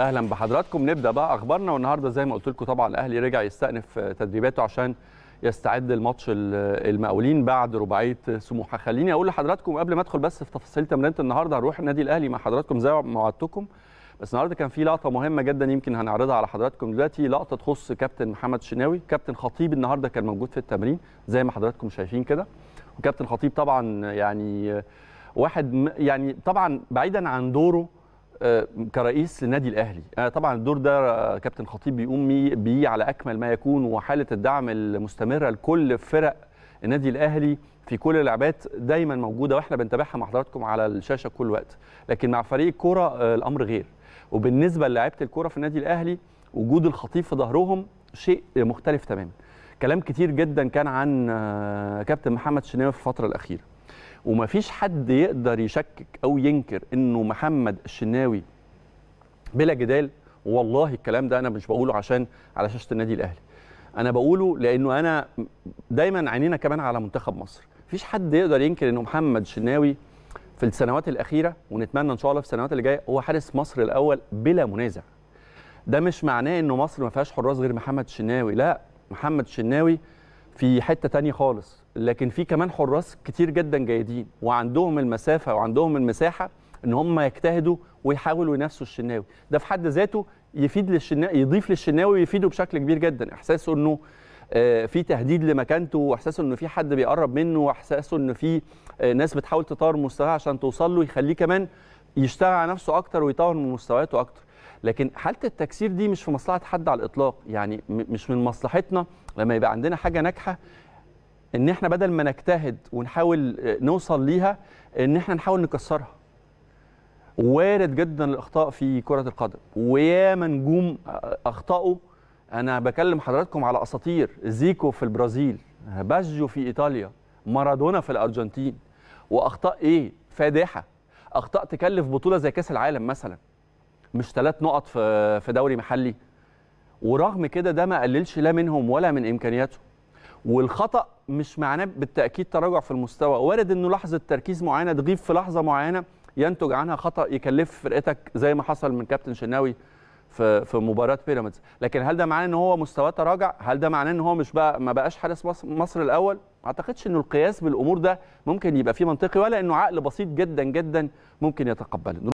اهلا بحضراتكم نبدا بقى اخبارنا والنهارده زي ما قلت لكم طبعا الاهلي رجع يستأنف تدريباته عشان يستعد لماتش المقاولين بعد رباعيه سموحه خليني اقول لحضراتكم قبل ما ادخل بس في تفاصيل تمرينه النهارده هنروح النادي الاهلي مع حضراتكم زي ما وعدتكم بس النهارده كان في لقطه مهمه جدا يمكن هنعرضها على حضراتكم دلوقتي لقطه تخص كابتن محمد شناوي كابتن خطيب النهارده كان موجود في التمرين زي ما حضراتكم شايفين كده وكابتن خطيب طبعا يعني واحد يعني طبعا بعيدا عن دوره آه، كرئيس للنادي الاهلي آه، طبعا الدور ده كابتن خطيب بيقوم بيه على اكمل ما يكون وحاله الدعم المستمره لكل فرق النادي الاهلي في كل اللعبات دايما موجوده واحنا بنتابعها مع حضراتكم على الشاشه كل وقت لكن مع فريق الكوره آه، الامر غير وبالنسبه للاعيبه الكوره في النادي الاهلي وجود الخطيب في ظهرهم شيء مختلف تماما كلام كتير جدا كان عن كابتن محمد شناوي في الفتره الاخيره ومفيش حد يقدر يشكك او ينكر انه محمد الشناوي بلا جدال والله الكلام ده انا مش بقوله عشان على شاشه النادي الاهلي انا بقوله لانه انا دايما عينينا كمان على منتخب مصر مفيش حد يقدر ينكر انه محمد شناوي في السنوات الاخيره ونتمنى ان شاء الله في السنوات اللي جايه هو حارس مصر الاول بلا منازع ده مش معناه انه مصر ما فيهاش حراس غير محمد الشناوي لا محمد الشناوي في حته تانية خالص لكن في كمان حراس كتير جدا جيدين وعندهم المسافه وعندهم المساحه ان هم يجتهدوا ويحاولوا ينافسوا الشناوي ده في حد ذاته يفيد للشناوي يضيف للشناوي ويفيده بشكل كبير جدا احساسه انه آه، في تهديد لمكانته واحساسه انه في حد بيقرب منه واحساسه انه في آه، ناس بتحاول تطور مستواه عشان توصل له يخليه كمان يشتغل على نفسه اكتر ويطور من مستوياته اكتر لكن حاله التكسير دي مش في مصلحه حد على الاطلاق يعني مش من مصلحتنا لما يبقى عندنا حاجه ناجحه ان احنا بدل ما نجتهد ونحاول آه، نوصل ليها ان احنا نحاول نكسرها وارد جدا الاخطاء في كره القدم ويا نجوم آه، اخطاوا انا بكلم حضراتكم على اساطير زيكو في البرازيل باجيو في ايطاليا مارادونا في الارجنتين واخطاء ايه فادحه اخطاء تكلف بطوله زي كاس العالم مثلا مش ثلاث نقط في في دوري محلي ورغم كده ده ما قللش لا منهم ولا من امكانياتهم والخطا مش معناه بالتاكيد تراجع في المستوى وارد انه لحظه تركيز معينه تغيب في لحظه معينه ينتج عنها خطا يكلف فرقتك زي ما حصل من كابتن شناوي في في مباراه بيراميدز لكن هل ده معناه ان هو مستواه تراجع هل ده معناه ان هو مش بقى ما بقاش حارس مصر, الاول ما اعتقدش ان القياس بالامور ده ممكن يبقى فيه منطقي ولا انه عقل بسيط جدا جدا ممكن يتقبله